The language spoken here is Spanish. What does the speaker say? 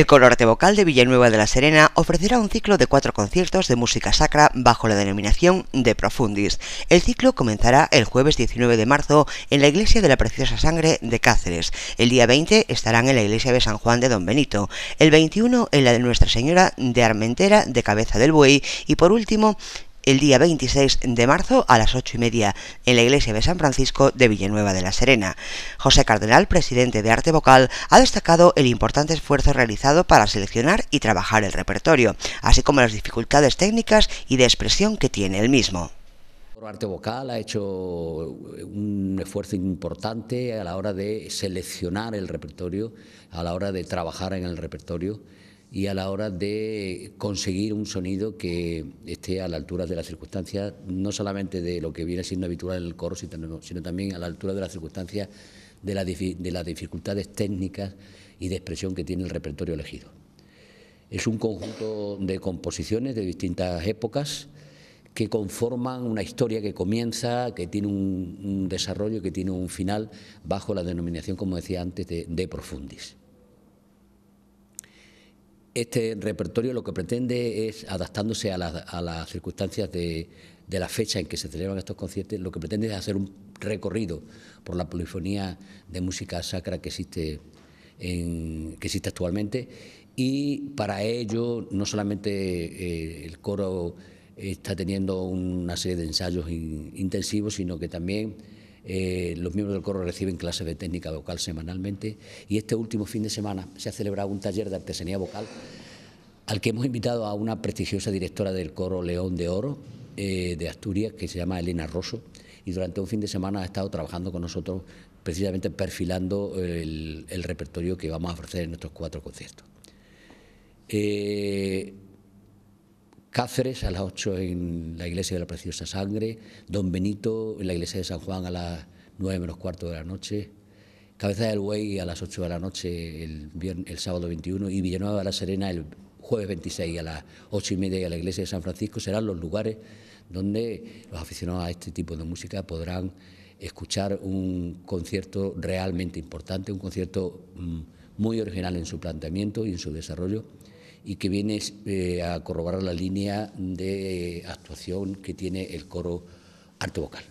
El arte Vocal de Villanueva de la Serena ofrecerá un ciclo de cuatro conciertos de música sacra bajo la denominación de Profundis. El ciclo comenzará el jueves 19 de marzo en la Iglesia de la Preciosa Sangre de Cáceres. El día 20 estarán en la Iglesia de San Juan de Don Benito. El 21 en la de Nuestra Señora de Armentera de Cabeza del Buey. Y por último, el día 26 de marzo a las 8 y media en la iglesia de San Francisco de Villanueva de la Serena. José Cardenal, presidente de Arte Vocal, ha destacado el importante esfuerzo realizado para seleccionar y trabajar el repertorio, así como las dificultades técnicas y de expresión que tiene el mismo. Arte Vocal ha hecho un esfuerzo importante a la hora de seleccionar el repertorio, a la hora de trabajar en el repertorio, y a la hora de conseguir un sonido que esté a la altura de las circunstancias, no solamente de lo que viene siendo habitual en el coro, sino también a la altura de las circunstancias de, las dificultades técnicas y de expresión que tiene el repertorio elegido. Es un conjunto de composiciones de distintas épocas que conforman una historia que comienza, que tiene un, desarrollo, que tiene un final, bajo la denominación, como decía antes, de profundis. Este repertorio lo que pretende es, adaptándose a, las circunstancias de, la fecha en que se celebran estos conciertos, lo que pretende es hacer un recorrido por la polifonía de música sacra que existe, que existe actualmente y para ello no solamente eh, el coro está teniendo una serie de ensayos intensivos, sino que también eh, los miembros del coro reciben clases de técnica vocal semanalmente y este último fin de semana se ha celebrado un taller de artesanía vocal al que hemos invitado a una prestigiosa directora del coro León de Oro eh, de Asturias que se llama Elena Rosso y durante un fin de semana ha estado trabajando con nosotros precisamente perfilando el, repertorio que vamos a ofrecer en nuestros cuatro conciertos. Eh, Cáceres a las 8 en la iglesia de la Preciosa Sangre, Don Benito en la iglesia de San Juan a las 9 menos cuarto de la noche, Cabeza del Buey a las 8 de la noche el, el sábado 21 y Villanueva de la Serena el jueves 26 a las 8 y media a la iglesia de San Francisco serán los lugares donde los aficionados a este tipo de música podrán escuchar un concierto realmente importante, un concierto mm, muy original en su planteamiento y en su desarrollo y que viene eh, a corroborar la línea de eh, actuación que tiene el coro arte vocal.